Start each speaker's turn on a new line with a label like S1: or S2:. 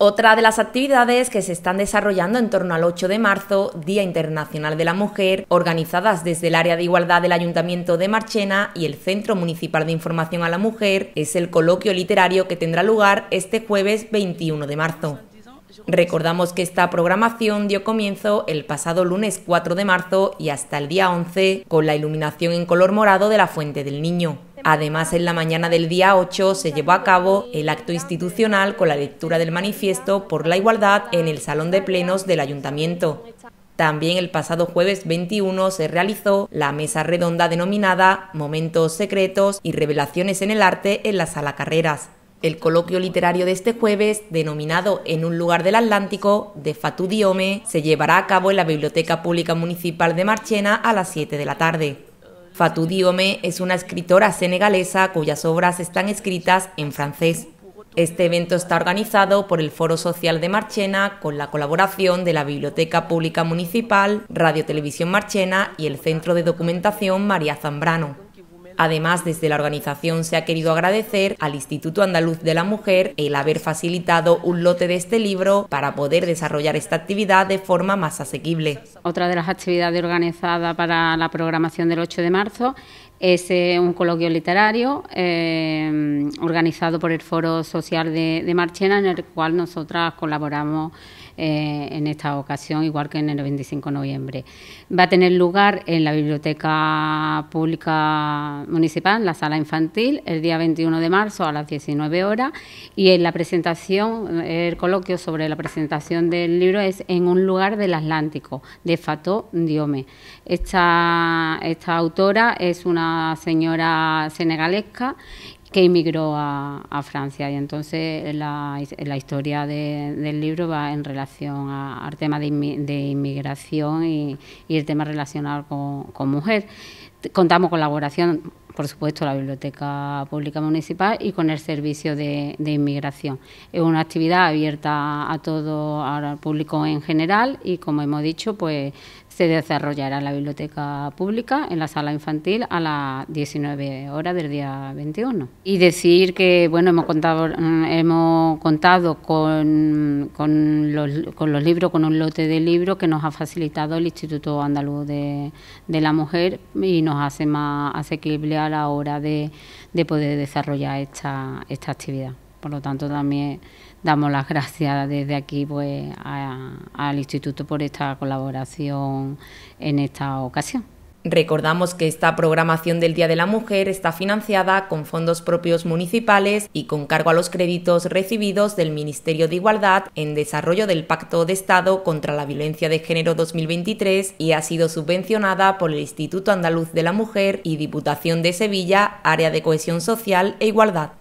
S1: Otra de las actividades que se están desarrollando en torno al 8 de marzo, Día Internacional de la Mujer, organizadas desde el Área de Igualdad del Ayuntamiento de Marchena y el Centro Municipal de Información a la Mujer, es el coloquio literario que tendrá lugar este jueves 21 de marzo. Recordamos que esta programación dio comienzo el pasado lunes 4 de marzo y hasta el día 11 con la iluminación en color morado de la Fuente del Niño. Además, en la mañana del día 8 se llevó a cabo el acto institucional con la lectura del manifiesto por la igualdad en el Salón de Plenos del Ayuntamiento. También el pasado jueves 21 se realizó la mesa redonda denominada Momentos secretos y revelaciones en el arte en la sala Carreras. El coloquio literario de este jueves, denominado En un lugar del Atlántico, de Fatu Diome, se llevará a cabo en la Biblioteca Pública Municipal de Marchena a las 7 de la tarde. Fatou Diome es una escritora senegalesa cuyas obras están escritas en francés. Este evento está organizado por el Foro Social de Marchena con la colaboración de la Biblioteca Pública Municipal, Radio Televisión Marchena y el Centro de Documentación María Zambrano. Además, desde la organización se ha querido agradecer al Instituto Andaluz de la Mujer el haber facilitado un lote de este libro para poder desarrollar esta actividad de forma más asequible.
S2: Otra de las actividades organizadas para la programación del 8 de marzo es eh, un coloquio literario eh, organizado por el Foro Social de, Marchena, en el cual nosotras colaboramos eh, en esta ocasión, igual que en el 25 de noviembre. Va a tener lugar en la Biblioteca Pública Municipal, la Sala Infantil, el día 21 de marzo a las 19 horas, y en la presentación, el coloquio sobre la presentación del libro es En un lugar del Atlántico, de Fató Diome. Esta, esta autora es una señora senegalesca que emigró a, Francia. Y entonces la, historia del libro va en relación al tema de, inmigración y, el tema relacionado con, con mujer. Contamos con la colaboración, por supuesto, la Biblioteca Pública Municipal y con el Servicio de, Inmigración. Es una actividad abierta a todo, al público en general y, como hemos dicho, pues se desarrollará en la Biblioteca Pública, en la Sala Infantil, a las 19 horas del día 21. Y decir que, bueno, hemos contado, hemos contado con, los, libros, con un lote de libros que nos ha facilitado el Instituto Andaluz de, la Mujer y nos hace más asequible a la hora de, de poder desarrollar esta, esta actividad. Por lo tanto, también damos las gracias desde aquí pues, al Instituto por esta colaboración
S1: en esta ocasión. Recordamos que esta programación del Día de la Mujer está financiada con fondos propios municipales y con cargo a los créditos recibidos del Ministerio de Igualdad en desarrollo del Pacto de Estado contra la Violencia de Género 2023 y ha sido subvencionada por el Instituto Andaluz de la Mujer y Diputación de Sevilla, Área de Cohesión Social e Igualdad.